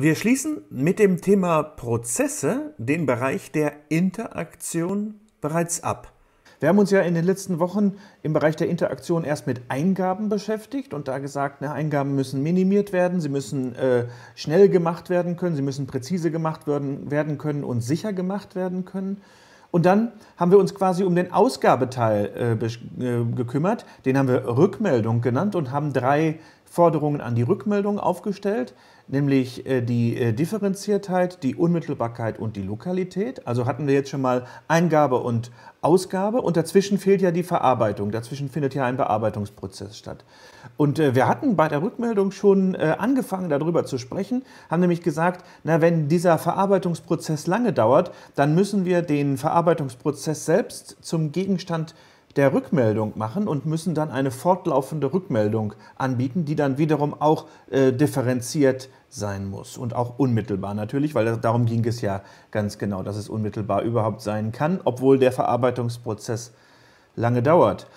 Wir schließen mit dem Thema Prozesse den Bereich der Interaktion bereits ab. Wir haben uns ja in den letzten Wochen im Bereich der Interaktion erst mit Eingaben beschäftigt und da gesagt, na, Eingaben müssen minimiert werden, sie müssen äh, schnell gemacht werden können, sie müssen präzise gemacht werden, werden können und sicher gemacht werden können. Und dann haben wir uns quasi um den Ausgabeteil äh, äh, gekümmert. Den haben wir Rückmeldung genannt und haben drei Forderungen an die Rückmeldung aufgestellt, nämlich äh, die äh, Differenziertheit, die Unmittelbarkeit und die Lokalität. Also hatten wir jetzt schon mal Eingabe und Ausgabe und dazwischen fehlt ja die Verarbeitung, dazwischen findet ja ein Bearbeitungsprozess statt. Und äh, wir hatten bei der Rückmeldung schon angefangen, darüber zu sprechen, haben nämlich gesagt, na, wenn dieser Verarbeitungsprozess lange dauert, dann müssen wir den Verarbeitungsprozess selbst zum Gegenstand der Rückmeldung machen und müssen dann eine fortlaufende Rückmeldung anbieten, die dann wiederum auch äh, differenziert sein muss und auch unmittelbar natürlich, weil darum ging es ja ganz genau, dass es unmittelbar überhaupt sein kann, obwohl der Verarbeitungsprozess lange dauert.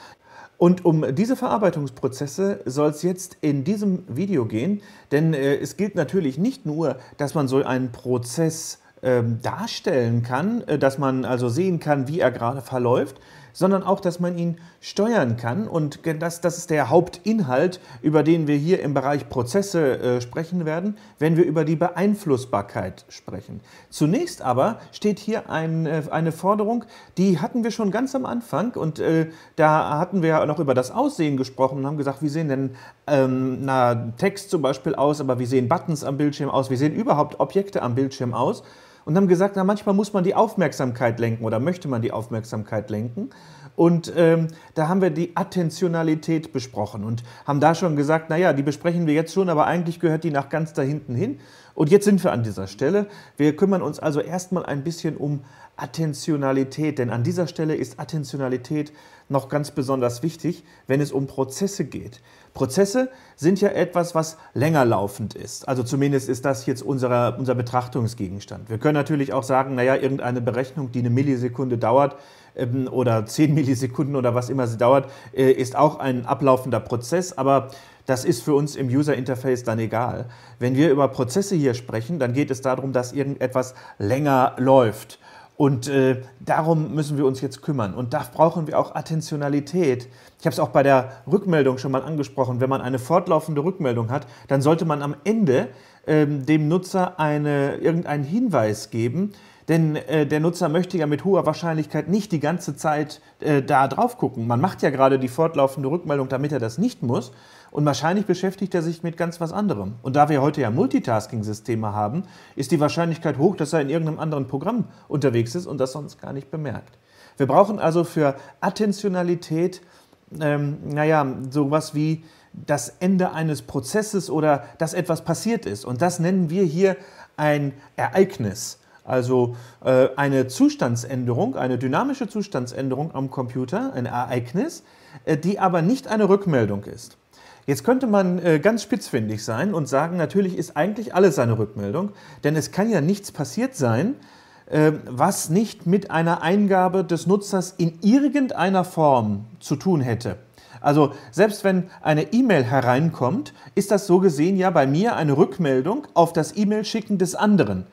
Und um diese Verarbeitungsprozesse soll es jetzt in diesem Video gehen, denn äh, es gilt natürlich nicht nur, dass man so einen Prozess ähm, darstellen kann, äh, dass man also sehen kann, wie er gerade verläuft, sondern auch, dass man ihn steuern kann. Und das, das ist der Hauptinhalt, über den wir hier im Bereich Prozesse äh, sprechen werden, wenn wir über die Beeinflussbarkeit sprechen. Zunächst aber steht hier ein, äh, eine Forderung, die hatten wir schon ganz am Anfang und äh, da hatten wir noch über das Aussehen gesprochen und haben gesagt, wie sehen denn ähm, na, Text zum Beispiel aus, aber wie sehen Buttons am Bildschirm aus, wie sehen überhaupt Objekte am Bildschirm aus und haben gesagt, na, manchmal muss man die Aufmerksamkeit lenken oder möchte man die Aufmerksamkeit lenken. Und ähm, da haben wir die Attentionalität besprochen und haben da schon gesagt, naja, die besprechen wir jetzt schon, aber eigentlich gehört die nach ganz da hinten hin. Und jetzt sind wir an dieser Stelle. Wir kümmern uns also erstmal ein bisschen um Attentionalität, denn an dieser Stelle ist Attentionalität noch ganz besonders wichtig, wenn es um Prozesse geht. Prozesse sind ja etwas, was länger laufend ist. Also zumindest ist das jetzt unser, unser Betrachtungsgegenstand. Wir können natürlich auch sagen, naja, irgendeine Berechnung, die eine Millisekunde dauert ähm, oder 10 Millisekunden oder was immer sie dauert, äh, ist auch ein ablaufender Prozess, aber das ist für uns im User Interface dann egal. Wenn wir über Prozesse hier sprechen, dann geht es darum, dass irgendetwas länger läuft. Und äh, darum müssen wir uns jetzt kümmern. Und da brauchen wir auch Attentionalität. Ich habe es auch bei der Rückmeldung schon mal angesprochen. Wenn man eine fortlaufende Rückmeldung hat, dann sollte man am Ende ähm, dem Nutzer eine, irgendeinen Hinweis geben, denn äh, der Nutzer möchte ja mit hoher Wahrscheinlichkeit nicht die ganze Zeit äh, da drauf gucken. Man macht ja gerade die fortlaufende Rückmeldung, damit er das nicht muss, und wahrscheinlich beschäftigt er sich mit ganz was anderem. Und da wir heute ja Multitasking-Systeme haben, ist die Wahrscheinlichkeit hoch, dass er in irgendeinem anderen Programm unterwegs ist und das sonst gar nicht bemerkt. Wir brauchen also für Attentionalität, ähm, naja, sowas wie das Ende eines Prozesses oder dass etwas passiert ist. Und das nennen wir hier ein Ereignis. Also äh, eine Zustandsänderung, eine dynamische Zustandsänderung am Computer, ein Ereignis, äh, die aber nicht eine Rückmeldung ist. Jetzt könnte man äh, ganz spitzfindig sein und sagen, natürlich ist eigentlich alles eine Rückmeldung, denn es kann ja nichts passiert sein, äh, was nicht mit einer Eingabe des Nutzers in irgendeiner Form zu tun hätte. Also selbst wenn eine E-Mail hereinkommt, ist das so gesehen ja bei mir eine Rückmeldung auf das E-Mail-Schicken des anderen.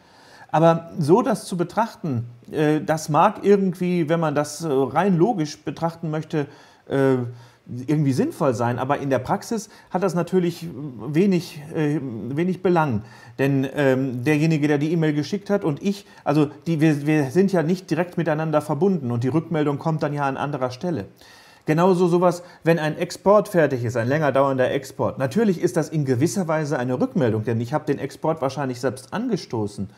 Aber so das zu betrachten, äh, das mag irgendwie, wenn man das äh, rein logisch betrachten möchte, äh, irgendwie sinnvoll sein, aber in der Praxis hat das natürlich wenig, äh, wenig Belang. Denn ähm, derjenige, der die E-Mail geschickt hat und ich, also die, wir, wir sind ja nicht direkt miteinander verbunden und die Rückmeldung kommt dann ja an anderer Stelle. Genauso sowas, wenn ein Export fertig ist, ein länger dauernder Export. Natürlich ist das in gewisser Weise eine Rückmeldung, denn ich habe den Export wahrscheinlich selbst angestoßen.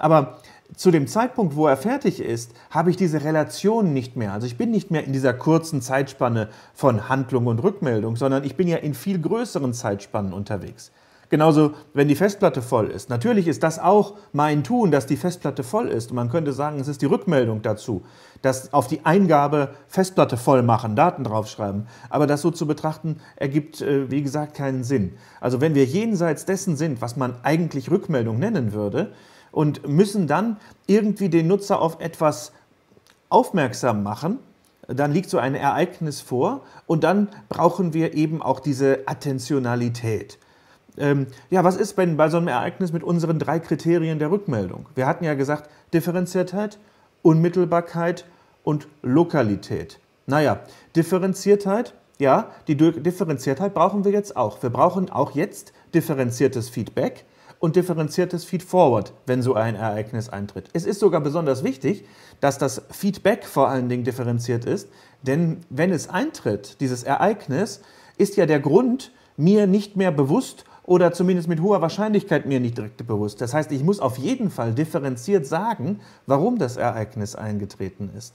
Aber zu dem Zeitpunkt, wo er fertig ist, habe ich diese Relation nicht mehr. Also ich bin nicht mehr in dieser kurzen Zeitspanne von Handlung und Rückmeldung, sondern ich bin ja in viel größeren Zeitspannen unterwegs. Genauso, wenn die Festplatte voll ist. Natürlich ist das auch mein Tun, dass die Festplatte voll ist. Und man könnte sagen, es ist die Rückmeldung dazu, dass auf die Eingabe Festplatte voll machen, Daten draufschreiben. Aber das so zu betrachten, ergibt, äh, wie gesagt, keinen Sinn. Also wenn wir jenseits dessen sind, was man eigentlich Rückmeldung nennen würde, und müssen dann irgendwie den Nutzer auf etwas aufmerksam machen. Dann liegt so ein Ereignis vor und dann brauchen wir eben auch diese Attentionalität. Ähm, ja, was ist wenn bei so einem Ereignis mit unseren drei Kriterien der Rückmeldung? Wir hatten ja gesagt, Differenziertheit, Unmittelbarkeit und Lokalität. Naja, Differenziertheit, ja, die Differenziertheit brauchen wir jetzt auch. Wir brauchen auch jetzt differenziertes Feedback und differenziertes Feedforward, wenn so ein Ereignis eintritt. Es ist sogar besonders wichtig, dass das Feedback vor allen Dingen differenziert ist, denn wenn es eintritt, dieses Ereignis, ist ja der Grund mir nicht mehr bewusst oder zumindest mit hoher Wahrscheinlichkeit mir nicht direkt bewusst. Das heißt, ich muss auf jeden Fall differenziert sagen, warum das Ereignis eingetreten ist.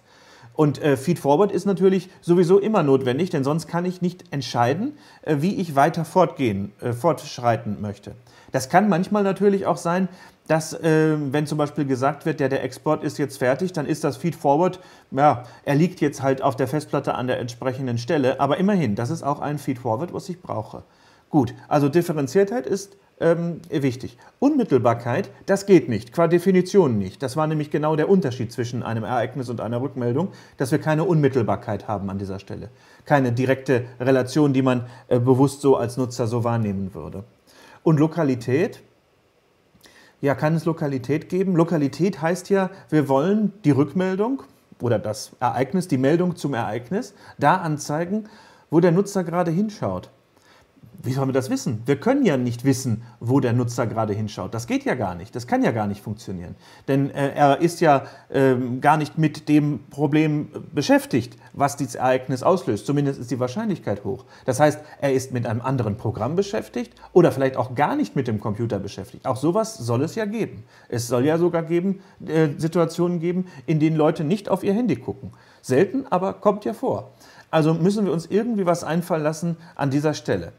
Und äh, Feed Forward ist natürlich sowieso immer notwendig, denn sonst kann ich nicht entscheiden, äh, wie ich weiter fortgehen, äh, fortschreiten möchte. Das kann manchmal natürlich auch sein, dass, äh, wenn zum Beispiel gesagt wird, ja, der Export ist jetzt fertig, dann ist das Feed Forward, ja, er liegt jetzt halt auf der Festplatte an der entsprechenden Stelle, aber immerhin, das ist auch ein Feed Forward, was ich brauche. Gut, also Differenziertheit ist ähm, wichtig. Unmittelbarkeit, das geht nicht, qua Definition nicht. Das war nämlich genau der Unterschied zwischen einem Ereignis und einer Rückmeldung, dass wir keine Unmittelbarkeit haben an dieser Stelle. Keine direkte Relation, die man äh, bewusst so als Nutzer so wahrnehmen würde. Und Lokalität, ja, kann es Lokalität geben? Lokalität heißt ja, wir wollen die Rückmeldung oder das Ereignis, die Meldung zum Ereignis, da anzeigen, wo der Nutzer gerade hinschaut wie sollen wir das wissen? Wir können ja nicht wissen, wo der Nutzer gerade hinschaut. Das geht ja gar nicht. Das kann ja gar nicht funktionieren. Denn äh, er ist ja äh, gar nicht mit dem Problem beschäftigt, was dieses Ereignis auslöst. Zumindest ist die Wahrscheinlichkeit hoch. Das heißt, er ist mit einem anderen Programm beschäftigt oder vielleicht auch gar nicht mit dem Computer beschäftigt. Auch sowas soll es ja geben. Es soll ja sogar geben, äh, Situationen geben, in denen Leute nicht auf ihr Handy gucken. Selten, aber kommt ja vor. Also müssen wir uns irgendwie was einfallen lassen an dieser Stelle.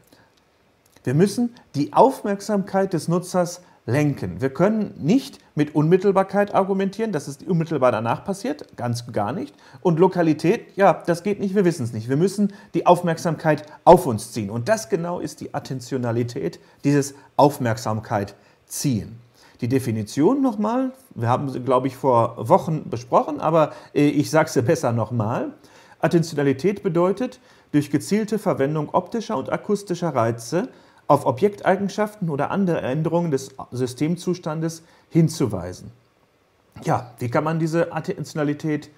Wir müssen die Aufmerksamkeit des Nutzers lenken. Wir können nicht mit Unmittelbarkeit argumentieren, dass es unmittelbar danach passiert, ganz gar nicht. Und Lokalität, ja, das geht nicht, wir wissen es nicht. Wir müssen die Aufmerksamkeit auf uns ziehen. Und das genau ist die Attentionalität, dieses Aufmerksamkeit ziehen. Die Definition nochmal, wir haben sie, glaube ich, vor Wochen besprochen, aber äh, ich sage sie besser nochmal. Attentionalität bedeutet, durch gezielte Verwendung optischer und akustischer Reize auf Objekteigenschaften oder andere Änderungen des Systemzustandes hinzuweisen. Ja, wie kann man diese Attentionalität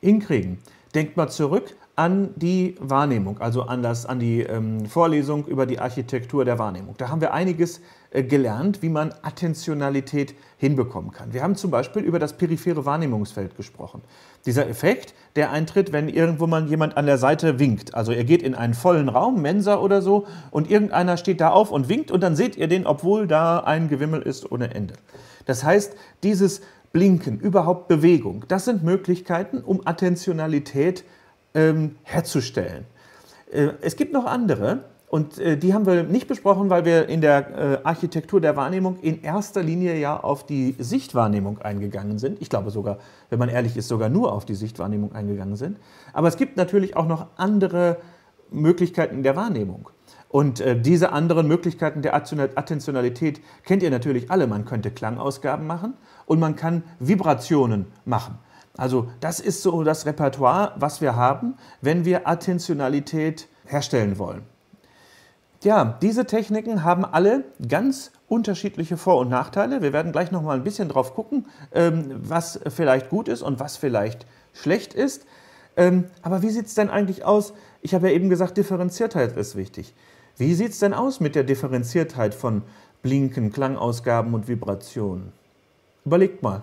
hinkriegen? Denkt mal zurück an die Wahrnehmung, also an, das, an die ähm, Vorlesung über die Architektur der Wahrnehmung. Da haben wir einiges äh, gelernt, wie man Attentionalität hinbekommen kann. Wir haben zum Beispiel über das periphere Wahrnehmungsfeld gesprochen. Dieser Effekt, der eintritt, wenn irgendwo mal jemand an der Seite winkt. Also er geht in einen vollen Raum, Mensa oder so, und irgendeiner steht da auf und winkt und dann seht ihr den, obwohl da ein Gewimmel ist ohne Ende. Das heißt, dieses Blinken, überhaupt Bewegung, das sind Möglichkeiten, um Attentionalität zu ähm, herzustellen. Äh, es gibt noch andere und äh, die haben wir nicht besprochen, weil wir in der äh, Architektur der Wahrnehmung in erster Linie ja auf die Sichtwahrnehmung eingegangen sind. Ich glaube sogar, wenn man ehrlich ist, sogar nur auf die Sichtwahrnehmung eingegangen sind. Aber es gibt natürlich auch noch andere Möglichkeiten der Wahrnehmung. Und äh, diese anderen Möglichkeiten der Attentionalität kennt ihr natürlich alle. Man könnte Klangausgaben machen und man kann Vibrationen machen. Also das ist so das Repertoire, was wir haben, wenn wir Attentionalität herstellen wollen. Ja, diese Techniken haben alle ganz unterschiedliche Vor- und Nachteile. Wir werden gleich noch mal ein bisschen drauf gucken, ähm, was vielleicht gut ist und was vielleicht schlecht ist. Ähm, aber wie sieht es denn eigentlich aus? Ich habe ja eben gesagt, Differenziertheit ist wichtig. Wie sieht es denn aus mit der Differenziertheit von Blinken, Klangausgaben und Vibrationen? Überlegt mal.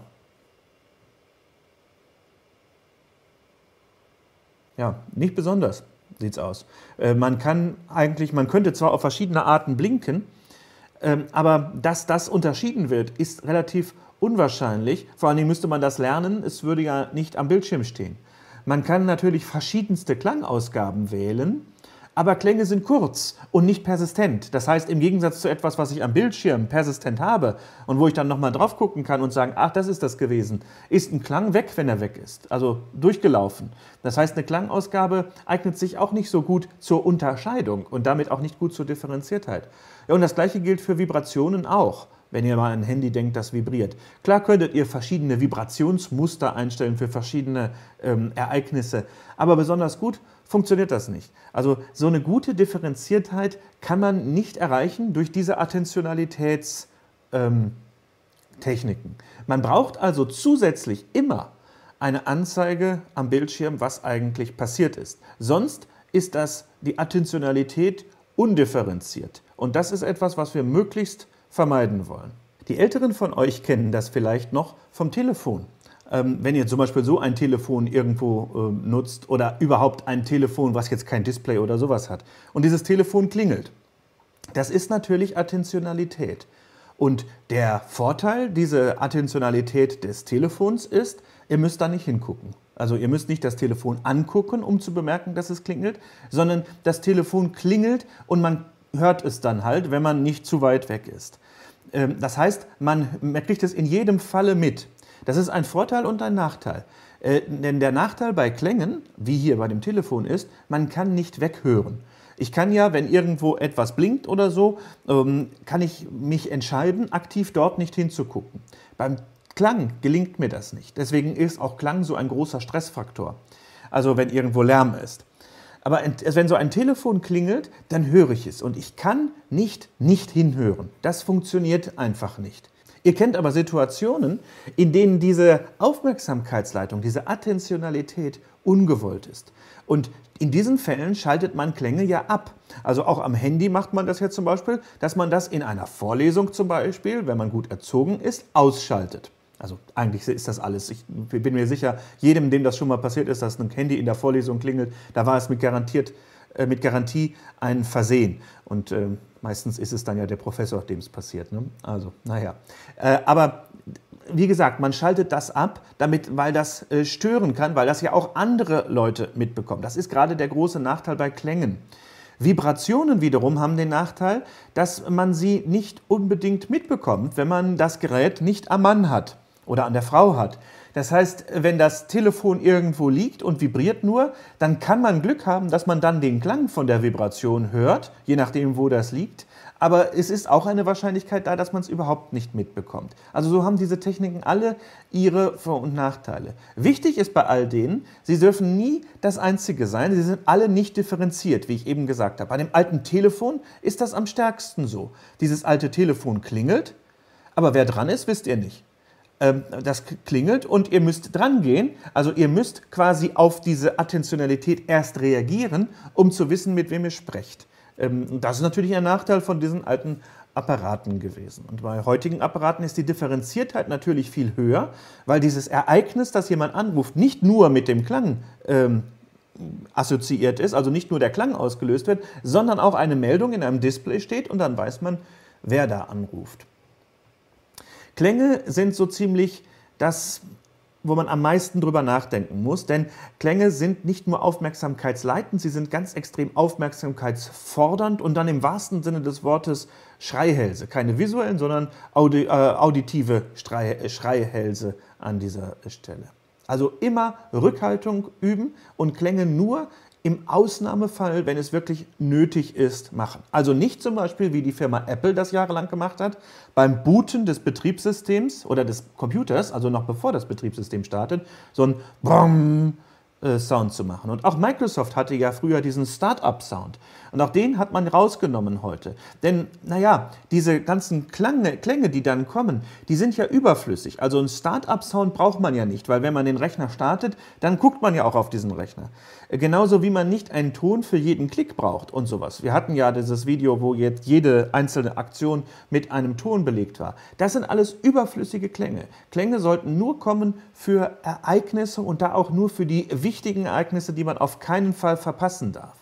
Ja, nicht besonders sieht es aus. Äh, man kann eigentlich, man könnte zwar auf verschiedene Arten blinken, ähm, aber dass das unterschieden wird, ist relativ unwahrscheinlich. Vor allen Dingen müsste man das lernen, es würde ja nicht am Bildschirm stehen. Man kann natürlich verschiedenste Klangausgaben wählen aber Klänge sind kurz und nicht persistent. Das heißt, im Gegensatz zu etwas, was ich am Bildschirm persistent habe und wo ich dann nochmal drauf gucken kann und sagen, ach, das ist das gewesen, ist ein Klang weg, wenn er weg ist, also durchgelaufen. Das heißt, eine Klangausgabe eignet sich auch nicht so gut zur Unterscheidung und damit auch nicht gut zur Differenziertheit. Ja, und das Gleiche gilt für Vibrationen auch wenn ihr mal ein Handy denkt, das vibriert. Klar könntet ihr verschiedene Vibrationsmuster einstellen für verschiedene ähm, Ereignisse, aber besonders gut funktioniert das nicht. Also so eine gute Differenziertheit kann man nicht erreichen durch diese Attentionalitätstechniken. Ähm, man braucht also zusätzlich immer eine Anzeige am Bildschirm, was eigentlich passiert ist. Sonst ist das die Attentionalität undifferenziert. Und das ist etwas, was wir möglichst vermeiden wollen. Die Älteren von euch kennen das vielleicht noch vom Telefon. Ähm, wenn ihr zum Beispiel so ein Telefon irgendwo ähm, nutzt oder überhaupt ein Telefon, was jetzt kein Display oder sowas hat, und dieses Telefon klingelt, das ist natürlich Attentionalität. Und der Vorteil dieser Attentionalität des Telefons ist, ihr müsst da nicht hingucken. Also ihr müsst nicht das Telefon angucken, um zu bemerken, dass es klingelt, sondern das Telefon klingelt und man hört es dann halt, wenn man nicht zu weit weg ist. Ähm, das heißt, man, man kriegt es in jedem Falle mit. Das ist ein Vorteil und ein Nachteil. Äh, denn der Nachteil bei Klängen, wie hier bei dem Telefon ist, man kann nicht weghören. Ich kann ja, wenn irgendwo etwas blinkt oder so, ähm, kann ich mich entscheiden, aktiv dort nicht hinzugucken. Beim Klang gelingt mir das nicht. Deswegen ist auch Klang so ein großer Stressfaktor. Also wenn irgendwo Lärm ist. Aber also wenn so ein Telefon klingelt, dann höre ich es und ich kann nicht nicht hinhören. Das funktioniert einfach nicht. Ihr kennt aber Situationen, in denen diese Aufmerksamkeitsleitung, diese Attentionalität ungewollt ist. Und in diesen Fällen schaltet man Klänge ja ab. Also auch am Handy macht man das ja zum Beispiel, dass man das in einer Vorlesung zum Beispiel, wenn man gut erzogen ist, ausschaltet. Also eigentlich ist das alles. Ich bin mir sicher, jedem, dem das schon mal passiert ist, dass ein Handy in der Vorlesung klingelt, da war es mit garantiert äh, mit Garantie ein Versehen. Und äh, meistens ist es dann ja der Professor, dem es passiert. Ne? Also, naja. Äh, aber wie gesagt, man schaltet das ab, damit, weil das äh, stören kann, weil das ja auch andere Leute mitbekommen. Das ist gerade der große Nachteil bei Klängen. Vibrationen wiederum haben den Nachteil, dass man sie nicht unbedingt mitbekommt, wenn man das Gerät nicht am Mann hat oder an der Frau hat. Das heißt, wenn das Telefon irgendwo liegt und vibriert nur, dann kann man Glück haben, dass man dann den Klang von der Vibration hört, je nachdem, wo das liegt. Aber es ist auch eine Wahrscheinlichkeit da, dass man es überhaupt nicht mitbekommt. Also so haben diese Techniken alle ihre Vor- und Nachteile. Wichtig ist bei all denen, sie dürfen nie das Einzige sein. Sie sind alle nicht differenziert, wie ich eben gesagt habe. Bei dem alten Telefon ist das am stärksten so. Dieses alte Telefon klingelt, aber wer dran ist, wisst ihr nicht. Ähm, das klingelt und ihr müsst drangehen. Also ihr müsst quasi auf diese Attentionalität erst reagieren, um zu wissen, mit wem ihr sprecht. Ähm, das ist natürlich ein Nachteil von diesen alten Apparaten gewesen. Und bei heutigen Apparaten ist die Differenziertheit natürlich viel höher, weil dieses Ereignis, das jemand anruft, nicht nur mit dem Klang ähm, assoziiert ist, also nicht nur der Klang ausgelöst wird, sondern auch eine Meldung in einem Display steht und dann weiß man, wer da anruft. Klänge sind so ziemlich das, wo man am meisten drüber nachdenken muss, denn Klänge sind nicht nur aufmerksamkeitsleitend, sie sind ganz extrem aufmerksamkeitsfordernd und dann im wahrsten Sinne des Wortes Schreihälse. Keine visuellen, sondern audi äh, auditive Schrei Schreihälse an dieser Stelle. Also immer Rückhaltung üben und Klänge nur im Ausnahmefall, wenn es wirklich nötig ist, machen. Also nicht zum Beispiel, wie die Firma Apple das jahrelang gemacht hat, beim Booten des Betriebssystems oder des Computers, also noch bevor das Betriebssystem startet, so ein Brumm äh, Sound zu machen. Und auch Microsoft hatte ja früher diesen Start-up-Sound. Und auch den hat man rausgenommen heute. Denn, naja, diese ganzen Klange, Klänge, die dann kommen, die sind ja überflüssig. Also einen Start-up-Sound braucht man ja nicht, weil wenn man den Rechner startet, dann guckt man ja auch auf diesen Rechner. Äh, genauso wie man nicht einen Ton für jeden Klick braucht und sowas. Wir hatten ja dieses Video, wo jetzt jede einzelne Aktion mit einem Ton belegt war. Das sind alles überflüssige Klänge. Klänge sollten nur kommen für Ereignisse und da auch nur für die wichtigen wichtigen Ereignisse, die man auf keinen Fall verpassen darf.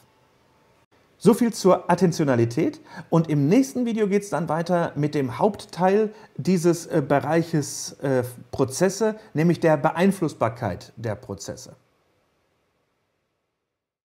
So viel zur Attentionalität und im nächsten Video geht es dann weiter mit dem Hauptteil dieses äh, Bereiches äh, Prozesse, nämlich der Beeinflussbarkeit der Prozesse.